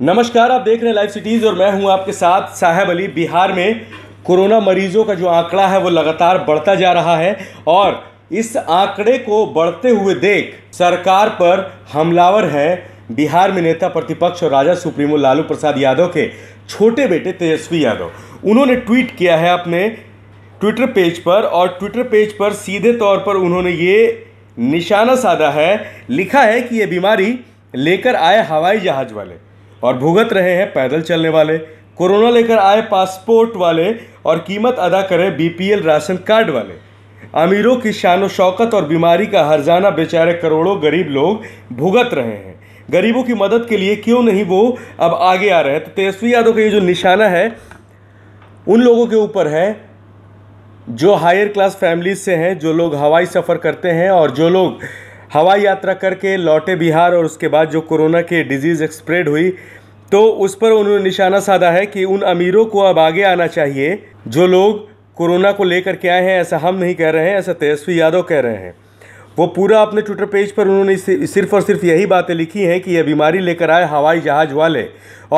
नमस्कार आप देख रहे हैं लाइव सिटीज़ और मैं हूं आपके साथ साहेब अली बिहार में कोरोना मरीजों का जो आंकड़ा है वो लगातार बढ़ता जा रहा है और इस आंकड़े को बढ़ते हुए देख सरकार पर हमलावर है बिहार में नेता प्रतिपक्ष और राजा सुप्रीमो लालू प्रसाद यादव के छोटे बेटे तेजस्वी यादव उन्होंने ट्वीट किया है अपने ट्विटर पेज पर और ट्विटर पेज पर सीधे तौर पर उन्होंने ये निशाना साधा है लिखा है कि ये बीमारी लेकर आए हवाई जहाज वाले और भुगत रहे हैं पैदल चलने वाले कोरोना लेकर आए पासपोर्ट वाले और कीमत अदा करें बीपीएल राशन कार्ड वाले अमीरों की शान शौकत और बीमारी का हरजाना बेचारे करोड़ों गरीब लोग भुगत रहे हैं गरीबों की मदद के लिए क्यों नहीं वो अब आगे आ रहे हैं तो तेजस्वी यादव का ये जो निशाना है उन लोगों के ऊपर है जो हायर क्लास फैमिलीज से हैं जो लोग हवाई सफ़र करते हैं और जो लोग हवाई यात्रा करके लौटे बिहार और उसके बाद जो कोरोना के डिजीज़ स्प्रेड हुई तो उस पर उन्होंने निशाना साधा है कि उन अमीरों को अब आगे आना चाहिए जो लोग कोरोना को लेकर के आए हैं ऐसा हम नहीं कह रहे हैं ऐसा तेजस्वी यादव कह रहे हैं वो पूरा अपने ट्विटर पेज पर उन्होंने सिर्फ और सिर्फ यही बातें लिखी हैं कि यह बीमारी लेकर आए हवाई जहाज़ वाले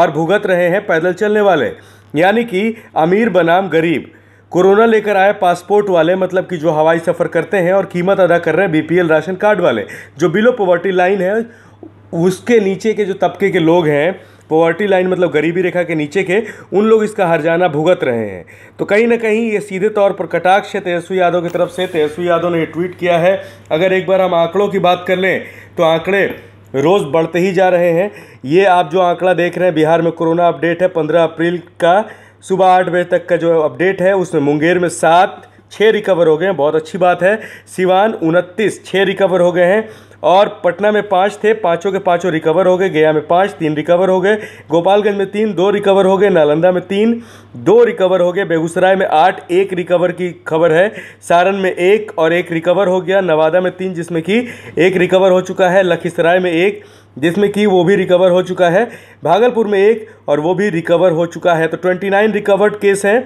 और भुगत रहे हैं पैदल चलने वाले यानी कि अमीर बनाम गरीब कोरोना लेकर आए पासपोर्ट वाले मतलब कि जो हवाई सफ़र करते हैं और कीमत अदा कर रहे हैं बीपीएल राशन कार्ड वाले जो बिलो पॉवर्टी लाइन है उसके नीचे के जो तबके के लोग हैं पॉवर्टी लाइन मतलब गरीबी रेखा के नीचे के उन लोग इसका हरजाना भुगत रहे हैं तो कहीं ना कहीं ये सीधे तौर पर कटाक्ष है तेजस्वी यादव की तरफ से तेजस्वी यादव ने ट्वीट किया है अगर एक बार हम आंकड़ों की बात कर लें तो आंकड़े रोज़ बढ़ते ही जा रहे हैं ये आप जो आंकड़ा देख रहे हैं बिहार में कोरोना अपडेट है पंद्रह अप्रैल का सुबह आठ बजे तक का जो अपडेट है उसमें मुंगेर में सात छः रिकवर हो गए हैं बहुत अच्छी बात है सिवान उनतीस छः रिकवर हो गए हैं और पटना में पाँच थे पाँचों के पाँचों रिकवर हो गए गया में पाँच तीन रिकवर हो गए गोपालगंज में तीन दो रिकवर हो गए नालंदा में तीन दो रिकवर हो गए बेगूसराय में आठ एक रिकवर की खबर है सारण में एक और एक रिकवर हो गया नवादा में तीन जिसमें कि एक रिकवर हो चुका है लखीसराय में एक जिसमें कि वो भी रिकवर हो चुका है भागलपुर में एक और वो भी रिकवर हो चुका है तो ट्वेंटी नाइन रिकवर्ड केस हैं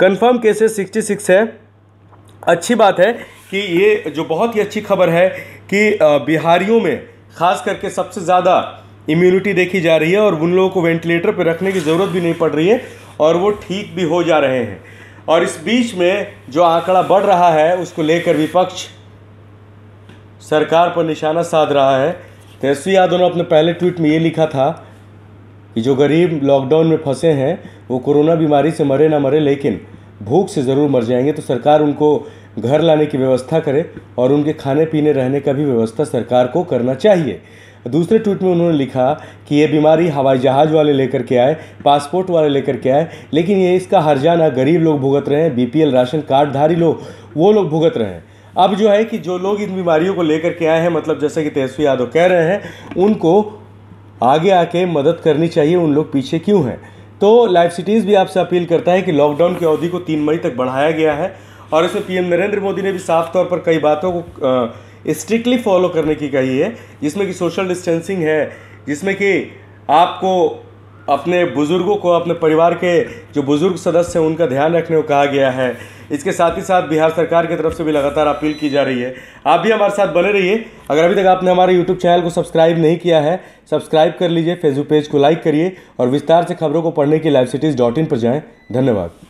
कन्फर्म केसेस सिक्सटी सिक्स है अच्छी बात है कि ये जो बहुत ही अच्छी खबर है कि बिहारियों में ख़ास करके सबसे ज़्यादा इम्यूनिटी देखी जा रही है और उन लोगों को वेंटिलेटर पर रखने की ज़रूरत भी नहीं पड़ रही है और वो ठीक भी हो जा रहे हैं और इस बीच में जो आंकड़ा बढ़ रहा है उसको लेकर विपक्ष सरकार पर निशाना साध रहा है तेजस्वी तो यादव ने अपने पहले ट्वीट में ये लिखा था कि जो गरीब लॉकडाउन में फंसे हैं वो कोरोना बीमारी से मरे ना मरे लेकिन भूख से ज़रूर मर जाएंगे तो सरकार उनको घर लाने की व्यवस्था करे और उनके खाने पीने रहने का भी व्यवस्था सरकार को करना चाहिए दूसरे ट्वीट में उन्होंने लिखा कि ये बीमारी हवाई जहाज़ वाले लेकर के आए पासपोर्ट वाले लेकर के आए लेकिन ये इसका जाना गरीब लोग भुगत रहे हैं बीपीएल राशन कार्डधारी लोग वो लोग भुगत रहे हैं अब जो है कि जो लोग इन बीमारियों को लेकर के आए हैं मतलब जैसे कि तेजस्वी यादव कह रहे हैं उनको आगे आके मदद करनी चाहिए उन लोग पीछे क्यों हैं तो लाइफ सिटीज़ भी आपसे अपील करता है कि लॉकडाउन की अवधि को तीन मई तक बढ़ाया गया है और इसमें पीएम नरेंद्र मोदी ने भी साफ तौर पर कई बातों को स्ट्रिक्टली फॉलो करने की कही है जिसमें कि सोशल डिस्टेंसिंग है जिसमें कि आपको अपने बुज़ुर्गों को अपने परिवार के जो बुज़ुर्ग सदस्य हैं उनका ध्यान रखने को कहा गया है इसके साथ ही साथ बिहार सरकार की तरफ से भी लगातार अपील की जा रही है आप भी हमारे साथ बने रहिए अगर अभी तक आपने हमारे यूट्यूब चैनल को सब्सक्राइब नहीं किया है सब्सक्राइब कर लीजिए फेसबुक पेज को लाइक करिए और विस्तार से खबरों को पढ़ने के लिए लाइव सिटीज़ डॉट इन पर जाएँ धन्यवाद